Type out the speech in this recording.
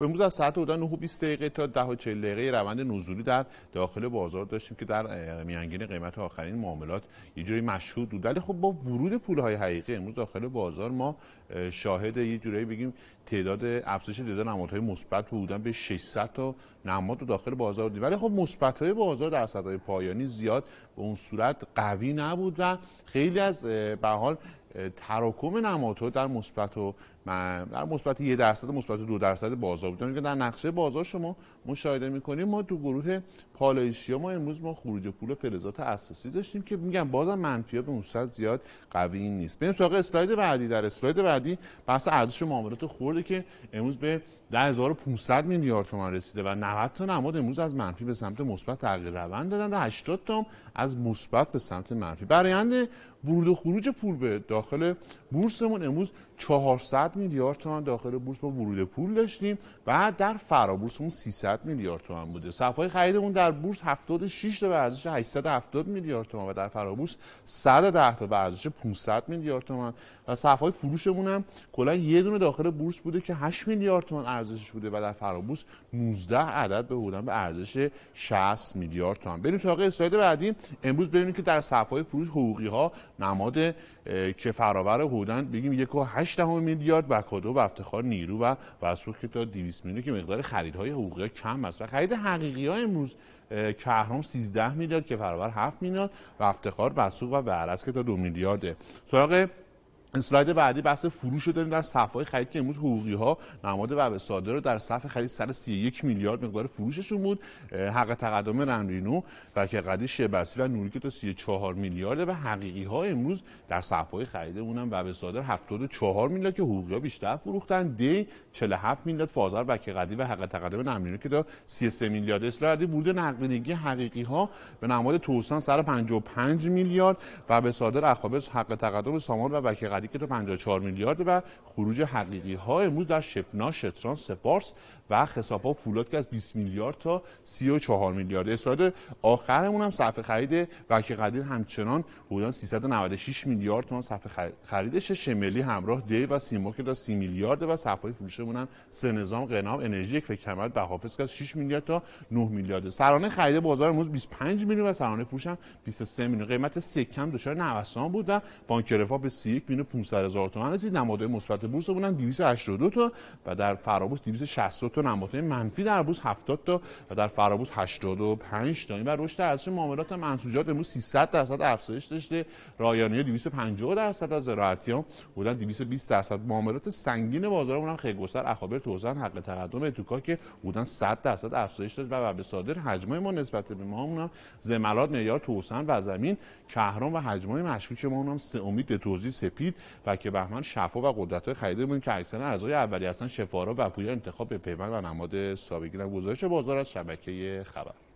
امروز از ساعت حدود 9 20 دقیقه تا 10 40 دقیقه روند نزولی در داخل بازار داشتیم که در میانگین قیمت آخرین معاملات یه جوری مشهود بود ولی خب با ورود پولهای حقیقی امروز داخل بازار ما شاهد یه جوری بگیم تعداد افزایش تعداد نمادهای مثبت بودن به 600 تا نماد داخل بازار دید ولی خب مثبت‌های بازار در صدای پایانی زیاد به اون صورت قوی نبود و خیلی از به حال تراکم نمادها در مثبت و من در مثبت یک درصد مثبت دو درصد بازار بودن که در نقشه بازار شما مشاهده میکنیم ما تو گروه پالایشی ما امروز ما خروج پول فلزات اساسی داشتیم که میگم بازم منفی به اون زیاد قوی نیست بریم سراغ اسلاید بعدی در اسلاید بعدی بحث ارزش معاملات خورده که امروز به 10500 میلیارد تومان رسیده و 90 تا نماد امروز از منفی به سمت مثبت تغییر روند دادن و 80 تا از مثبت به سمت منفی برآیند ورود و خروج پول به داخل بورسمون امروز 400 میلیارد تومان داخل بورس با ورود پول داشتیم و در اون 300 میلیارد تومان بوده صفهای خریدمون در بورس 76 تا به ارزش 870 میلیارد تومان و در فرابورس 110 تا به ارزش 500 میلیارد تومان و های فروشمون هم کلا یه دونه داخل بورس بوده که 8 میلیارد تومان ارزشش بوده و در فرابورس 19 عدد به بودن به ارزش 60 میلیارد تومان بریم سراغ اسلاید بعدی امروز ببینیم که در صفهای فروش حقوقی ها نماد که فراور حدوداً بگیم یک و هشت میلیارد و کدو و افتخار نیرو و وسوخ که تا 200 میلیون که مقدار خریدهای حقوقی کم است و خرید حقیقی ها امروز کهرم 13 میلیارد که فراور 7 میلیارد و افتخار وسوق و ورس که تا 2 میلیارده سراغ اسلاید بعدی بحث فروش رو داریم در صفحه خرید که امروز حقوقی ها نماد و ساده رو در صفحه خرید سر 31 میلیارد مقدار فروششون بود حق تقدم رنرینو و که قدی شبسی و نوری که تا 34 میلیارده و حقیقی ها امروز در صفحه خرید اونم و ساده 74 میلیارد که حقوقی ها بیشتر فروختن دی 47 میلیارد فازر و که قدی و حق تقدم رنرینو که تا 33 میلیارد اسلاید بود نقدینگی حقیقی ها به نماد توسن سر 55 میلیارد و به ساده حق تقدم سامان و وکیل که تا 54 میلیارد و خروج حقیقی ها امروز در شپنا شتران سپارس و ها فولاد که از 20 میلیارد تا 34 میلیارد استفاده آخرمون هم صفحه خرید که قدیر همچنان حدود 396 میلیارد تومان صفحه خریدش شملی همراه دی و سیما که تا 30 میلیارد و صفحه فروشمون هم سه نظام قنام انرژی یک فکر به حافظ که از 6 میلیارد تا 9 میلیارد سرانه خرید بازار امروز 25 میلیون و سرانه فروش هم 23 میلیون قیمت سکم دچار نوسان بود و بانک رفاه به 31 میلیون 500 هزار تومان رسید نمادهای مثبت بورس بودن 282 تا و در فرابورس 260 تا نمادهای منفی در بورس 70 تا و در فرابورس 85 تا این بر رشد ارزش معاملات منسوجات امروز 300 درصد افزایش داشته رایانه 250 درصد از هم بودن 220 درصد معاملات سنگین بازار هم خیلی گستر اخابر توزن حق تقدم اتوکا که بودن 100 درصد افزایش داشت و به صادر حجمای ما نسبت به ما اونم زملات نیار توسن و زمین کهران و های مشکوک ما هم سه امید توزیع سپید و بهمن شفا و قدرت خریده بودیم که اکثر اعضای اولیه اصلا شفارا و پویا انتخاب به پیمان و نماد سابقی گزارش بازار از شبکه خبر